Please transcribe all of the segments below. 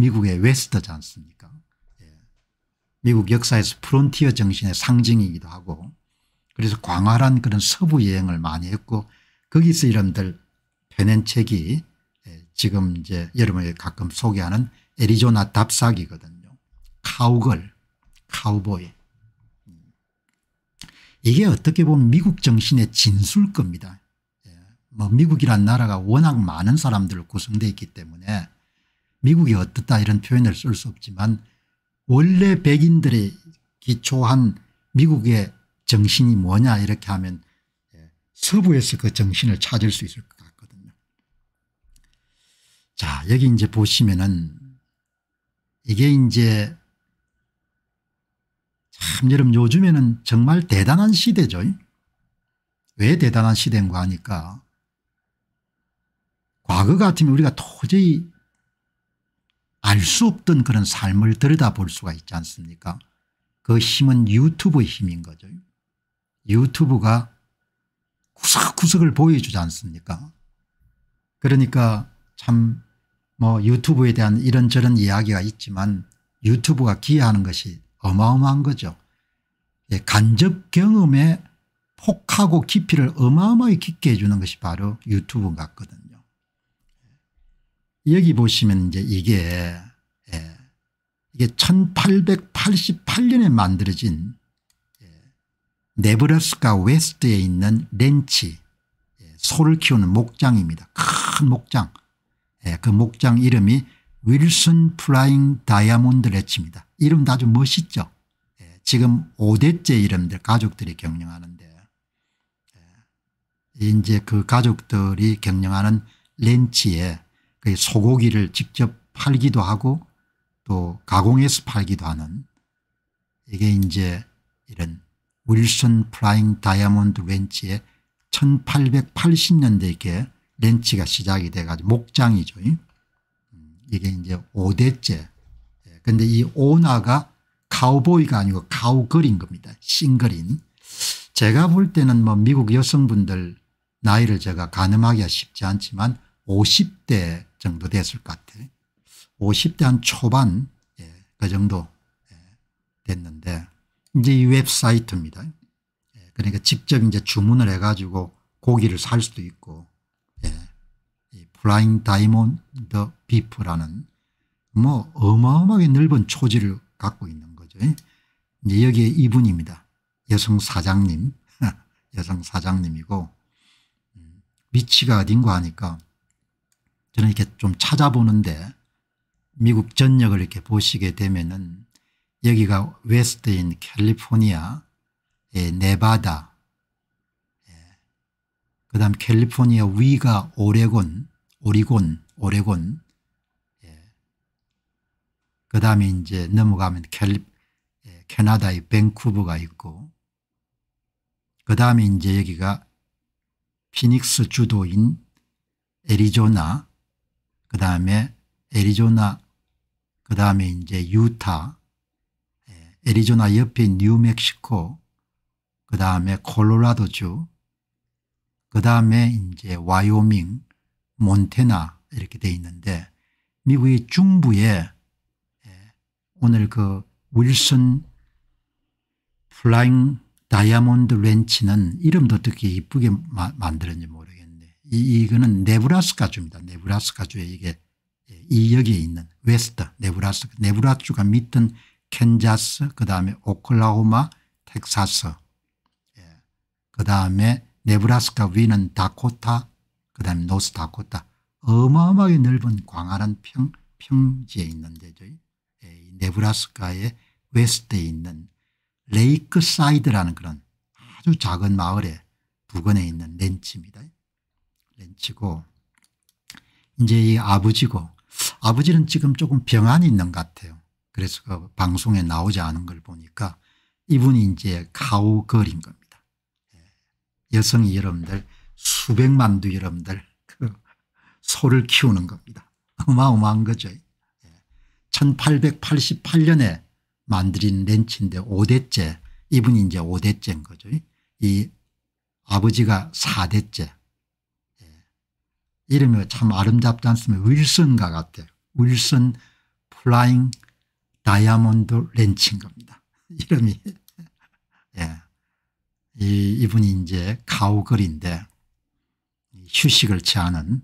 미국의 웨스트지 않습니까? 예. 미국 역사에서 프론티어 정신의 상징이기도 하고 그래서 광활한 그런 서부 여행을 많이 했고 거기서 이름들 펴낸 책이 예. 지금 이제 여러분이 가끔 소개하는 애리조나 답사기거든요. 카우걸, 카우보이. 이게 어떻게 보면 미국 정신의 진술 겁니다. 예. 뭐 미국이란 나라가 워낙 많은 사람들로 구성되어 있기 때문에 미국이 어떻다 이런 표현을 쓸 수 없지만 원래 백인들의 기초한 미국의 정신이 뭐냐 이렇게 하면 예, 서부에서 그 정신을 찾을 수 있을 것 같거든요. 자 여기 이제 보시면은 이게 이제 참 여러분 요즘에는 정말 대단한 시대죠. 왜 대단한 시대인가 하니까 과거 같으면 우리가 도저히 알수 없던 그런 삶을 들여다볼 수가 있지 않습니까 그 힘은 유튜브의 힘인 거죠. 유튜브가 구석구석을 보여주지 않습니까 그러니까 참 뭐 유튜브에 대한 이런저런 이야기가 있지만 유튜브가 기여하는 것이 어마어마한 거죠. 예, 간접 경험의 폭하고 깊이를 어마어마하게 깊게 해주는 것이 바로 유튜브 같거든요. 여기 보시면 이제 이게 예, 이게 1888년에 만들어진 예, 네브라스카 웨스트에 있는 렌치 예, 소를 키우는 목장입니다. 큰 목장. 예, 그 목장 이름이 윌슨 플라잉 다이아몬드 렌치입니다. 이름도 아주 멋있죠. 예, 지금 5대째 이름들 가족들이 경영하는데 예, 이제 그 가족들이 경영하는 렌치에 소고기를 직접 팔기도 하고 또 가공해서 팔기도 하는 이게 이제 이런 윌슨 플라잉 다이아몬드 렌치의 1880년대 에 렌치가 시작이 돼가지고 목장이죠. 음, 이게 이제 5대째. 예, 근데 이 오나가 카우보이가 아니고 카우걸인 겁니다. 싱글인. 제가 볼 때는 뭐 미국 여성분들 나이를 제가 가늠하기가 쉽지 않지만 50대 정도 됐을 것 같아요. 50대 한 초반 예, 그 정도 예, 됐는데 이제 이 웹사이트입니다. 예, 그러니까 직접 이제 주문을 해가지고 고기를 살 수도 있고 플라잉 다이몬드 비프라는 뭐 어마어마하게 넓은 초지를 갖고 있는 거죠. 이제 여기에 이분입니다. 여성 사장님 여성 사장님이고 음, 위치가 어딘가 하니까 저는 이렇게 좀 찾아보는데 미국 전역을 이렇게 보시게 되면은 여기가 웨스트인 캘리포니아, 예, 네바다, 예. 그 다음 캘리포니아 위가 오레곤, 오리곤, 오레곤, 예. 그 다음에 이제 넘어가면 캘리, 예, 캐나다의 밴쿠버가 있고, 그 다음에 이제 여기가 피닉스 주도인 애리조나, 그 다음에 애리조나, 그 다음에 이제 유타, 예, 애리조나 옆에 뉴멕시코, 그 다음에 콜로라도주, 그 다음에 이제 와이오밍, 몬테나 이렇게 돼 있는데 미국의 중부에 예, 오늘 그 윌슨 플라잉 다이아몬드 렌치는 이름도 어떻게 이쁘게 만들었는지 모르겠어요. 이, 이거는 네브라스카주입니다. 네브라스카주에 이게 예, 이 역에 있는 웨스트 네브라스 네브라스주가 밑은 캔자스 그다음에 오클라호마 텍사스 예. 그다음에 네브라스카 위는 다코타 그다음에 노스 다코타 어마어마하게 넓은 광활한 평, 평지에 있는 데죠. 예. 네브라스카의 웨스트에 있는 레이크 사이드라는 그런 아주 작은 마을에 부근에 있는 렌치입니다. 렌치고 이제 이 아버지고 아버지는 지금 조금 병안이 있는 것 같아요. 그래서 그 방송에 나오지 않은 걸 보니까 이분이 이제 가우걸인 겁니다. 예. 여성 여러분들 수백만두 여러분들 그 소를 키우는 겁니다. 어마어마한 거죠. 1888년에 예. 만들인 렌치인데 5대째 이분이 이제 5대째인 거죠. 이 아버지가 4대째 이름이 참 아름답지 않습니까 윌슨과 같아요. 윌슨 플라잉 다이아몬드 렌치인 겁니다. 이름이 예. 이, 이분이 이제 가오걸인데 휴식을 취하는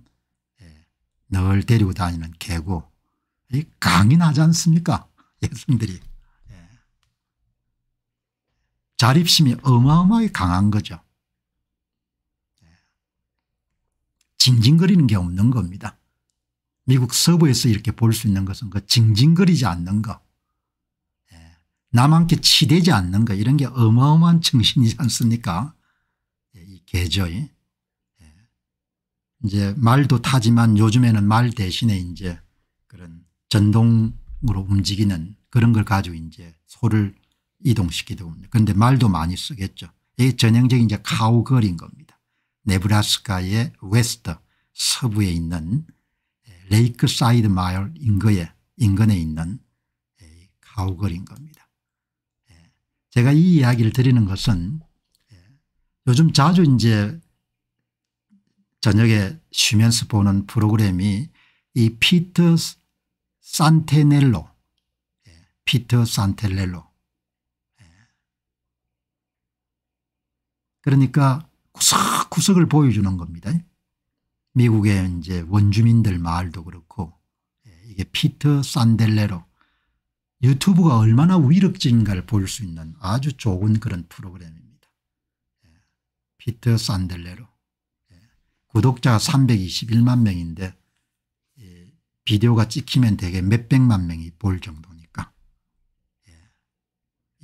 예. 늘 데리고 다니는 개고 이 강인하지 않습니까 여성들이 예. 자립심이 어마어마하게 강한 거죠. 징징거리는 게 없는 겁니다. 미국 서부에서 이렇게 볼 수 있는 것은 그 징징거리지 않는 것, 예, 남한테 치대지 않는 것 이런 게 어마어마한 정신이지 않습니까 예, 이 개조의. 예. 이제 말도 타지만 요즘에는 말 대신에 이제 그런 전동으로 움직이는 그런 걸 가지고 이제 소를 이동시키더군요. 그런데 말도 많이 쓰겠죠. 이게 전형적인 이제 카우걸인 겁니다. 네브라스카의 웨스트 서부에 있는 레이크사이드 마을 인거에, 인근에 있는 가우걸인 겁니다. 제가 이 이야기를 드리는 것은 요즘 자주 이제 저녁에 쉬면서 보는 프로그램이 이 피터 산테넬로 피터 산테넬로 그러니까 구석을 보여주는 겁니다. 미국의 이제 원주민들 마을도 그렇고 예, 이게 피터 산델레로 유튜브가 얼마나 위력진가를 볼 수 있는 아주 좋은 그런 프로그램입니다. 예, 피터 산델레로 예, 구독자가 321만 명인데 비디오가 찍히면 되게 몇백만 명이 볼 정도니까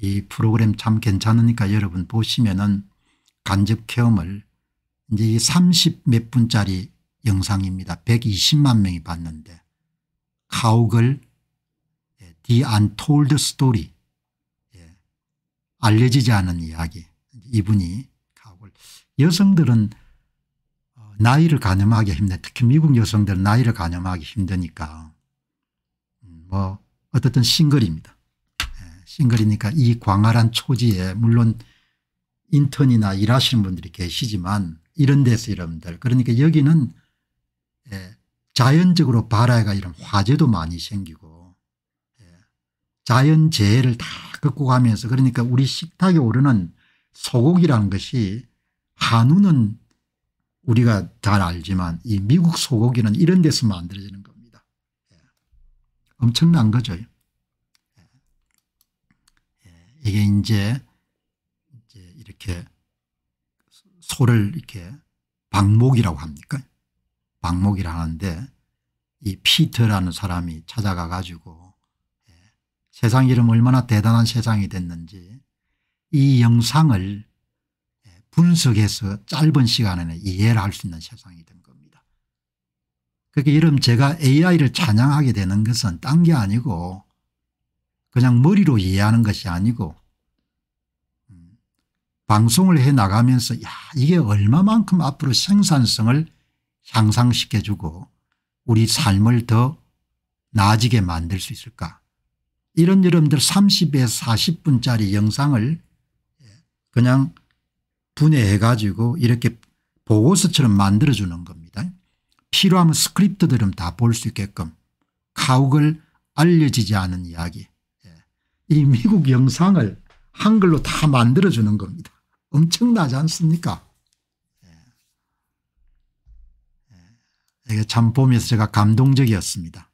이 프로그램 참 괜찮으니까 여러분 보시면은 간접 체험을 이제 이30몇 분짜리 영상입니다. 120만 명이 봤는데 카우글 예, The Untold Story 예. 알려지지 않은 이야기 이분이 카우글 여성들은 어, 나이를 가늠하기 힘든 특히 미국 여성들은 나이를 가늠하기 힘드니까 음, 뭐 어떻든 싱글입니다. 예. 싱글이니까 이 광활한 초지에 물론 인턴이나 일하시는 분들이 계시지만 이런 데서 여러분들 그러니까 여기는 예, 자연적으로 바다가 이런 화재도 많이 생기고 예, 자연재해를 다 극복하면서 그러니까 우리 식탁에 오르는 소고기라는 것이 한우는 우리가 잘 알지만 이 미국 소고기는 이런 데서 만들어지는 겁니다. 예. 엄청난 거죠. 예, 예, 이게 이제 소를 이렇게 방목이라고 합니까? 방목이라 하는데 이 피트라는 사람이 찾아가 가지고 예, 세상 이름 얼마나 대단한 세상이 됐는지 이 영상을 예, 분석해서 짧은 시간 에 이해를 할 수 있는 세상이 된 겁니다. 그렇게 이름 제가 AI를 찬양하게 되는 것은 딴 게 아니고 그냥 머리로 이해하는 것이 아니고 방송을 해 나가면서 야 이게 얼마만큼 앞으로 생산성을 향상시켜주고 우리 삶을 더 나아지게 만들 수 있을까 이런 여러분들 30에 40분짜리 영상을 그냥 분해해 가지고 이렇게 보고서처럼 만들어주는 겁니다. 필요하면 스크립트들은 다 볼 수 있게끔 가옥을 알려지지 않은 이야기 예. 이 미국 영상을 한글로 다 만들어주는 겁니다. 엄청나지 않습니까? 이게 참 보면서 제가 감동적이었습니다.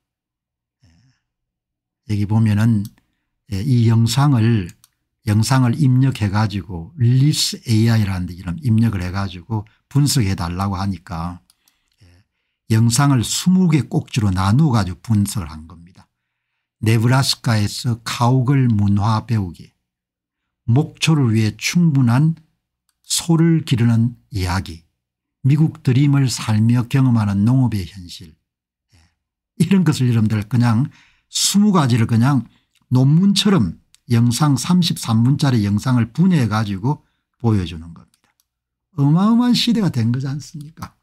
여기 보면은 예, 이 영상을 영상을 입력해 가지고 릴리스 AI라는 이름 입력을 해 가지고 분석해 달라고 하니까 예, 영상을 20개 꼭지로 나누어 가지고 분석을 한 겁니다. 네브라스카에서 카우글 문화 배우기 목초를 위해 충분한 소를 기르는 이야기 미국 드림을 살며 경험하는 농업의 현실 예. 이런 것을 여러분들 그냥 20가지를 그냥 논문처럼 영상 33분짜리 영상을 분해해 가지고 보여주는 겁니다. 어마어마한 시대가 된 거지 않습니까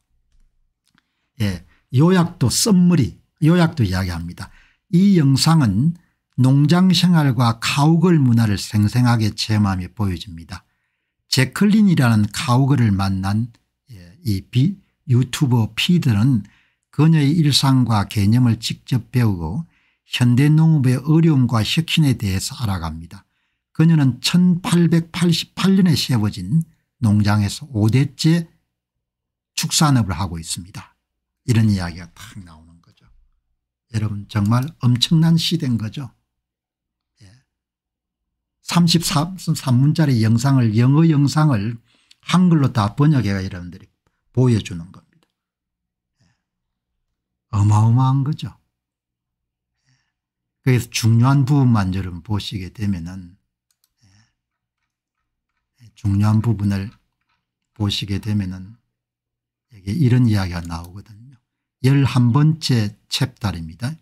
예, 요약도 썸머리 요약도 이야기합니다. 이 영상은 농장생활과 가옥을 문화를 생생하게 체험하며 보여집니다. 제클린이라는 가우거를 만난 예, 이 비, 유튜버 피드는 그녀의 일상과 개념을 직접 배우고 현대 농업의 어려움과 혁신에 대해서 알아갑니다. 그녀는 1888년에 세워진 농장에서 5대째 축산업을 하고 있습니다. 이런 이야기가 탁 나오는 거죠. 여러분 정말 엄청난 시대인 거죠. 33문짜리 영상을 영어 영상을 한글로 다 번역해가 여러분들이 보여주는 겁니다. 예. 어마어마한 거죠. 예. 그래서 중요한 부분만 여러분 보시게 되면은 예. 중요한 부분을 보시게 되면은 이런 이야기가 나오거든요. 11번째 챕터입니다.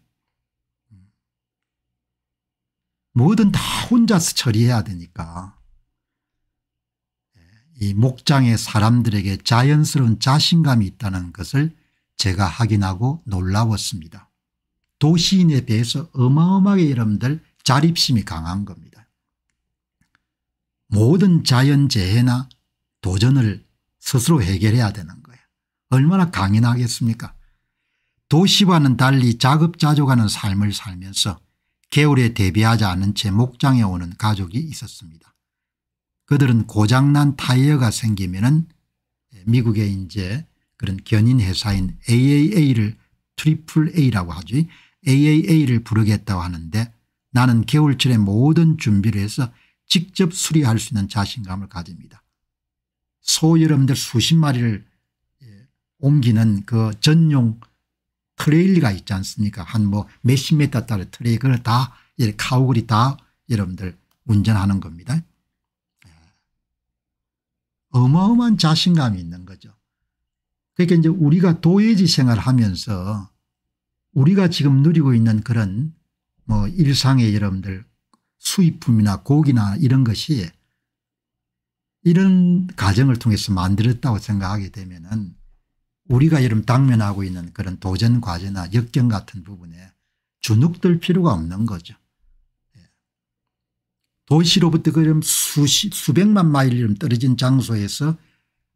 뭐든 다 혼자서 처리해야 되니까 이 목장의 사람들에게 자연스러운 자신감이 있다는 것을 제가 확인하고 놀라웠습니다. 도시인에 비해서 어마어마하게 여러분들 자립심이 강한 겁니다. 모든 자연재해나 도전을 스스로 해결해야 되는 거예요. 얼마나 강인하겠습니까? 도시와는 달리 자급자족하는 삶을 살면서 개울에 대비하지 않은 채 목장에 오는 가족이 있었습니다. 그들은 고장난 타이어가 생기면은 미국의 이제 그런 견인 회사인 AAA를 트리플 A라고 하죠. AAA를 부르겠다고 하는데 나는 겨울철에 모든 준비를 해서 직접 수리할 수 있는 자신감을 가집니다. 소 여러분들 수십 마리를 예, 옮기는 그 전용 트레일리가 있지 않습니까 한 뭐 몇십 미터 따라 트레일 그걸 다 카우그리 다 여러분들 운전하는 겁니다. 예. 어마어마한 자신감이 있는 거죠. 그러니까 이제 우리가 도예지 생활하면서 우리가 지금 누리고 있는 그런 뭐 일상의 여러분들 수입품이나 고기나 이런 것이 이런 과정을 통해서 만들었다고 생각하게 되면은 우리가 지금 당면하고 있는 그런 도전 과제나 역경 같은 부분에 주눅들 필요가 없는 거죠. 예. 도시로부터 그럼 수시, 수백만 마일 떨어진 장소에서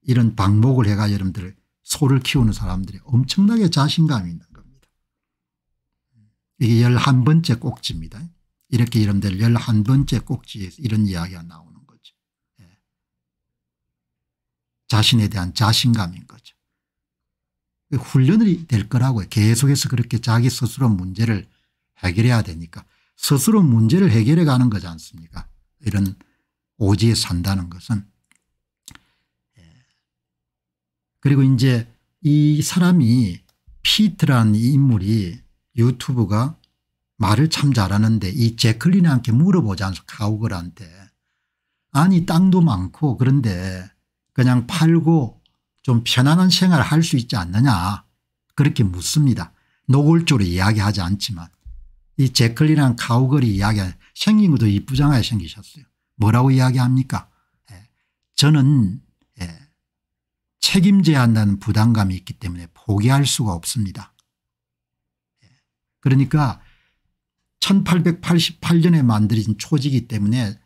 이런 방목을 해가 여러분들 소를 키우는 사람들이 엄청나게 자신감이 있는 겁니다. 이게 11번째 꼭지입니다. 이렇게 여러분들 11번째 꼭지에서 이런 이야기가 나오는 거죠. 예. 자신에 대한 자신감인 거죠. 훈련이 될 거라고 계속해서 그렇게 자기 스스로 문제를 해결해야 되니까 스스로 문제를 해결해 가는 거지 않습니까 이런 오지에 산다는 것은 예. 그리고 이제 이 사람이 피트라는 인물이 유튜브가 말을 참 잘하는데 이 제클린한테 물어보지 않습 카우걸한테 아니 땅도 많고 그런데 그냥 팔고 좀 편안한 생활을 할 수 있지 않느냐 그렇게 묻습니다. 노골적으로 이야기하지 않지만 이 제클리랑 카우걸이 이야기 생긴 것도 이쁘장하게 생기셨어요. 뭐라고 이야기합니까 예. 저는 예. 책임져야 한다는 부담감이 있기 때문에 포기할 수가 없습니다. 예. 그러니까 1888년에 만들어진 초지기 이 때문에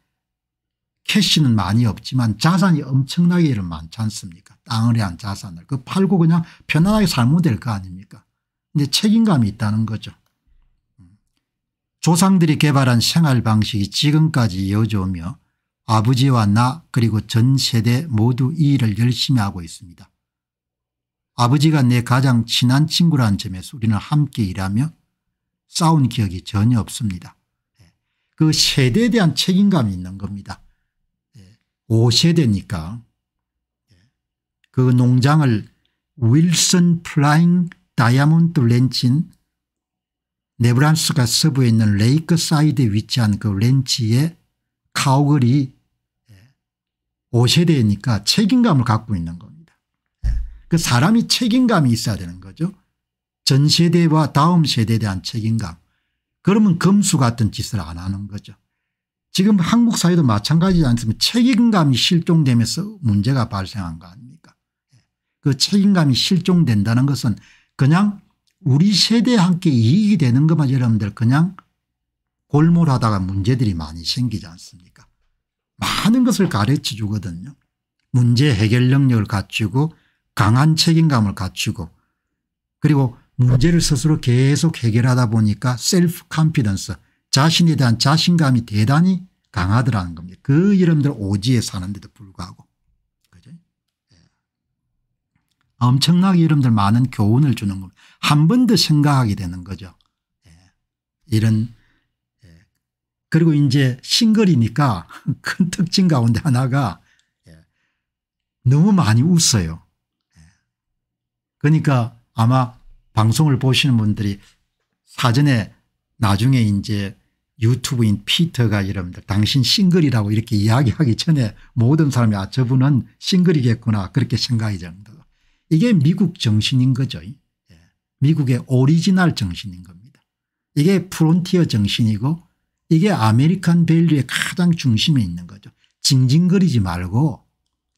캐시는 많이 없지만 자산이 엄청나게 많지 않습니까 땅을 한 자산을 그 팔고 그냥 편안하게 살면 될 거 아닙니까 근데 책임감이 있다는 거죠. 조상들이 개발한 생활 방식이 지금까지 이어져오며 아버지와 나 그리고 전 세대 모두 이 일을 열심히 하고 있습니다. 아버지가 내 가장 친한 친구라는 점에서 우리는 함께 일하며 싸운 기억이 전혀 없습니다. 예. 그 세대에 대한 책임감이 있는 겁니다. 5세대니까 그 농장을 윌슨 플라잉 다이아몬드 렌치인 네브란스가 서부에 있는 레이크 사이드에 위치한 그 렌치의 카우글이 예, 5세대니까 책임감을 갖고 있는 겁니다. 예, 그 사람이 책임감이 있어야 되는 거죠. 전 세대와 다음 세대에 대한 책임감. 그러면 금수 같은 짓을 안 하는 거죠. 지금 한국 사회도 마찬가지지 않습니까 책임감이 실종되면서 문제가 발생한 거 아닙니까 예. 그 책임감이 실종된다는 것은 그냥 우리 세대와 함께 이익이 되는 것만 여러분들 그냥 골몰하다가 문제들이 많이 생기지 않습니까 많은 것을 가르쳐 주거든요 문제 해결 능력을 갖추고 강한 책임감을 갖추고 그리고 문제를 스스로 계속 해결하다 보니까 셀프 컴피던스 자신에 대한 자신감이 대단히 강하더라는 겁니다. 그 이름들 오지에 사는데도 불구하고. 그죠? 예. 엄청나게 이름들 많은 교훈을 주는 겁니다. 한 번 더 생각하게 되는 거죠. 예. 이런 예. 그리고 이제 싱글이니까 큰 특징 가운데 하나가 예. 너무 많이 웃어요. 예. 그러니까 아마 방송을 보시는 분들이 사전에 나중에 이제 유튜브인 피터가 여러분들 당신 싱글이라고 이렇게 이야기하기 전에 모든 사람이 아 저분은 싱글이겠구나 그렇게 생각이 정도. 이게 미국 정신인 거죠. 예. 미국의 오리지널 정신인 겁니다. 이게 프론티어 정신이고 이게 아메리칸 밸류의 가장 중심에 있는 거죠. 징징거리지 말고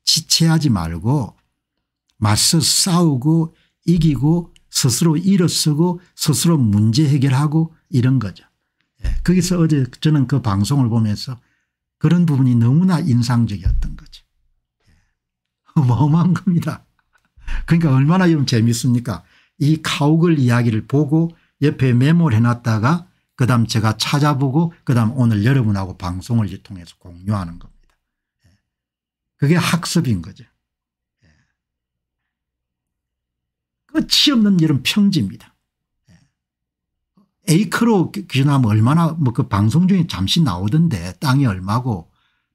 지체하지 말고 맞서 싸우고 이기고 스스로 일어서고 스스로 문제 해결하고 이런 거죠. 거기서 어제 저는 그 방송을 보면서 그런 부분이 너무나 인상적이었던 거죠. 예. 어마어마한 겁니다. 그러니까 얼마나 이러 재밌습니까 이 카우글 이야기를 보고 옆에 메모를 해놨다가 그 다음 제가 찾아보고 그 다음 오늘 여러분하고 방송을 통해서 공유하는 겁니다. 예. 그게 학습인 거죠. 예. 끝이 없는 이런 평지입니다. 에이크로 기준하면 얼마나 뭐 그 방송 중에 잠시 나오던데 땅이 얼마고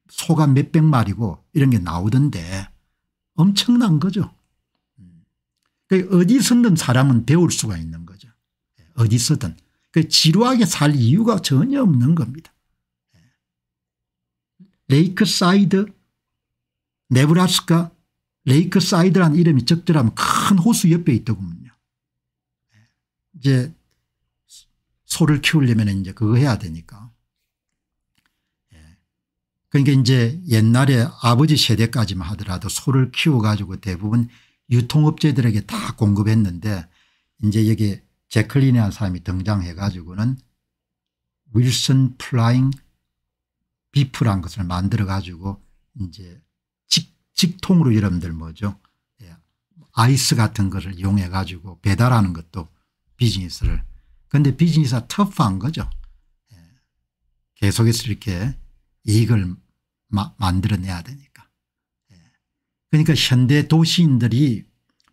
소가 몇백 마리고 이런 게 나오던데 엄청난 거죠. 그 어디서든 사람은 배울 수가 있는 거죠. 예, 어디서든. 그 지루하게 살 이유가 전혀 없는 겁니다. 예. 레이크사이드 네브라스카 레이크사이드라는 이름이 적절하면 큰 호수 옆에 있더군요. 예. 이제 소를 키우려면 이제 그거 해야 되니까. 예. 그러니까 이제 옛날에 아버지 세대까지만 하더라도 소를 키워가지고 대부분 유통업체들에게 다 공급했는데 이제 여기 제클린이라는 사람이 등장해가지고는 윌슨 플라잉 비프란 것을 만들어가지고 이제 직, 직통으로 여러분들 뭐죠 예. 아이스 같은 것을 이용해가지고 배달하는 것도 비즈니스를 그런데 비즈니스가 터프한 거죠. 예. 계속해서 이렇게 이익을 마, 만들어내야 되니까. 예. 그러니까 현대 도시인들이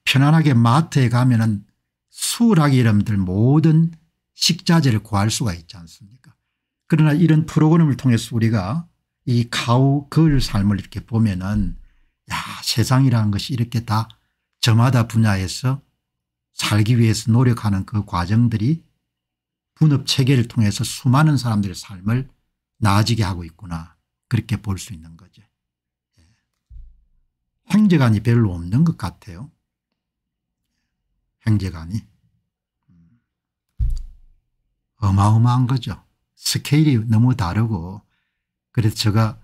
편안하게 마트에 가면 은 수락이 여러분들 모든 식자재를 구할 수가 있지 않습니까 그러나 이런 프로그램을 통해서 우리가 이 가우 글 삶을 이렇게 보면 은야 세상이라는 것이 이렇게 다 저마다 분야에서 살기 위해서 노력하는 그 과정들이 분업 체계를 통해서 수많은 사람들의 삶을 나아지게 하고 있구나 그렇게 볼 수 있는 거죠. 행재관이 예. 별로 없는 것 같아요. 행재관이. 어마어마한 거죠. 스케일이 너무 다르고 그래서 제가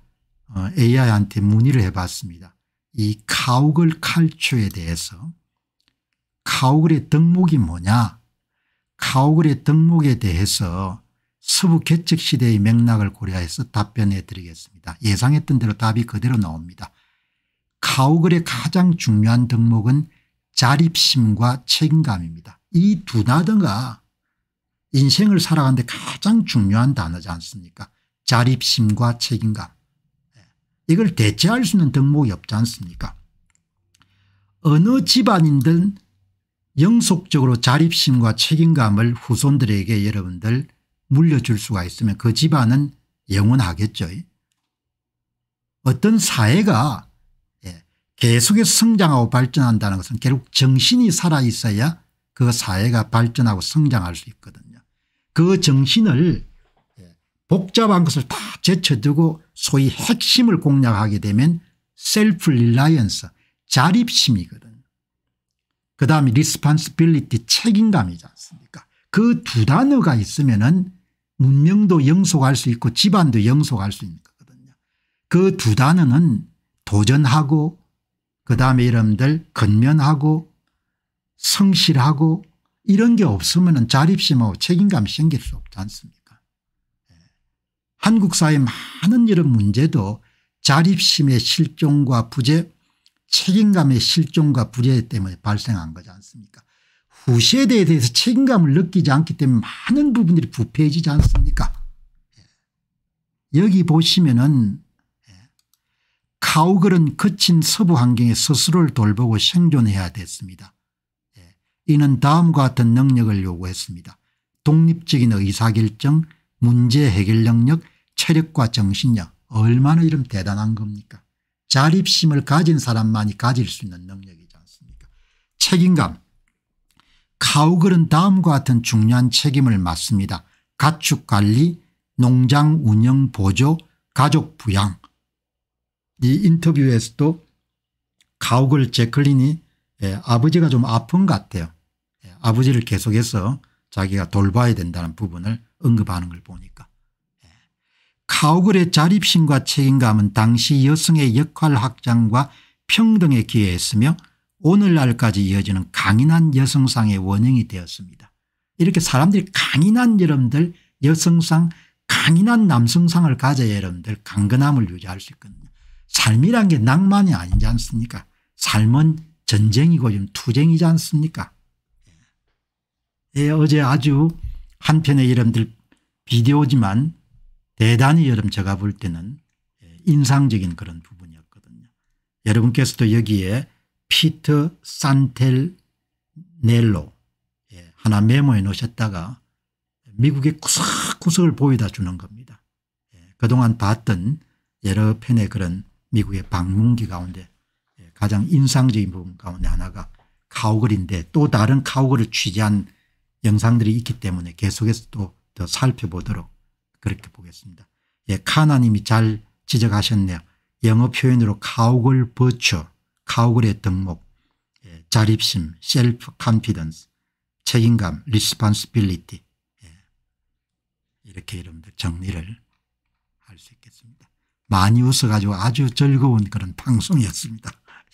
AI한테 어, 문의를 해봤습니다. 이 카우글 칼초에 대해서 카우글의 덕목이 뭐냐 하오글의 덕목에 대해서 서부 개척 시대의 맥락을 고려해서 답변해 드리겠습니다. 예상했던 대로 답이 그대로 나옵니다. 카우글의 가장 중요한 덕목은 자립심과 책임감입니다. 이두 단어가 인생을 살아가는데 가장 중요한 단어지 않습니까 자립심과 책임감 이걸 대체할 수 있는 덕목이 없지 않습니까 어느 집안인든 영속적으로 자립심과 책임감을 후손들에게 여러분들 물려줄 수가 있으면 그 집안은 영원하겠죠. 어떤 사회가 예, 계속해서 성장하고 발전한다는 것은 결국 정신이 살아있어야 그 사회가 발전하고 성장할 수 있거든요. 그 정신을 예, 복잡한 것을 다 제쳐두고 소위 핵심을 공략하게 되면 셀프 릴라이언스 자립심이거든요. 그다음에 리스 s 스빌리티 책임감이지 않습니까 그 두 단어가 있으면 은 문명도 영속할 수 있고 집안도 영속할 수 있는 거거든요. 그 두 단어는 도전하고 그다음에 여러분들 근면하고 성실하고 이런 게 없으면 자립심하고 책임감이 생길 수 없지 않습니까 예. 한국 사회 많은 이런 문제도 자립심의 실종과 부재 책임감의 실종과 부재 때문에 발생한 거지 않습니까 후세대에 대해서 책임감을 느끼지 않기 때문에 많은 부분들이 부패해지지 않습니까 예. 여기 보시면은 카우글은 예. 거친 서부 환경에 스스로를 돌보고 생존해야 됐습니다. 예. 이는 다음과 같은 능력을 요구했습니다. 독립적인 의사결정 문제 해결 능력 체력과 정신력 얼마나 이름 대단한 겁니까 자립심을 가진 사람만이 가질 수 있는 능력이지 않습니까 책임감 카우글은 다음과 같은 중요한 책임을 맡습니다. 가축관리 농장 운영 보조 가족 부양 이 인터뷰에서도 가옥을 제클린이 예, 아버지가 좀 아픈 것 같아요. 예, 아버지를 계속해서 자기가 돌봐야 된다는 부분을 언급하는 걸 보니까 카오글의 자립심과 책임감은 당시 여성의 역할 확장과 평등에 기여했으며 오늘날까지 이어지는 강인한 여성상의 원형이 되었습니다. 이렇게 사람들이 강인한 여러분들 여성상 강인한 남성상을 가져야 여러분들 강건함을 유지할 수 있거든요. 삶이란 게 낭만이 아니지 않습니까 삶은 전쟁이고 좀 투쟁이지 않습니까 예, 어제 아주 한편의 여러분들 비디오지만 대단히 여름 제가 볼 때는 예, 인상적인 그런 부분이었거든요. 여러분께서도 여기에 피터 산텔넬로 예, 하나 메모해 놓으셨다가 미국의 구석구석을 보이다 주는 겁니다. 예, 그동안 봤던 여러 편의 그런 미국의 방문기 가운데 가장 인상적인 부분 가운데 하나가 카우글인데 또 다른 카우글을 취재한 영상들이 있기 때문에 계속해서 또 더 살펴보도록 그렇게 보겠습니다. 예, 카나님이 잘 지적하셨네요. 영어 표현으로 카우글 버추, 카우글의 덕목, 예, 자립심, 셀프 컨피던스, 책임감, 리스판스빌리티 예, 이렇게 여러분들 정리를 할 수 있겠습니다. 많이 웃어가지고 아주 즐거운 그런 방송이었습니다.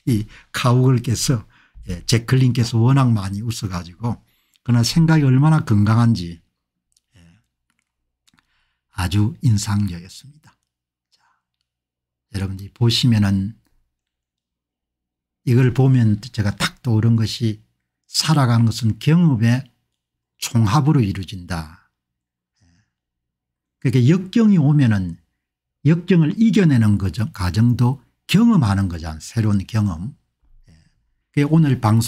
이 카우글께서 예, 제클린께서 워낙 많이 웃어가지고 그러나 생각이 얼마나 건강한지 아주 인상적이었습니다. 자, 여러분이 보시면은 이걸 보면 제가 탁 떠오른 것이 살아가는 것은 경험의 총합으로 이루어진다. 그러니까 역경이 오면은 역경을 이겨내는 과정도 경험하는 거잖아 새로운 경험. 예. 오늘 방송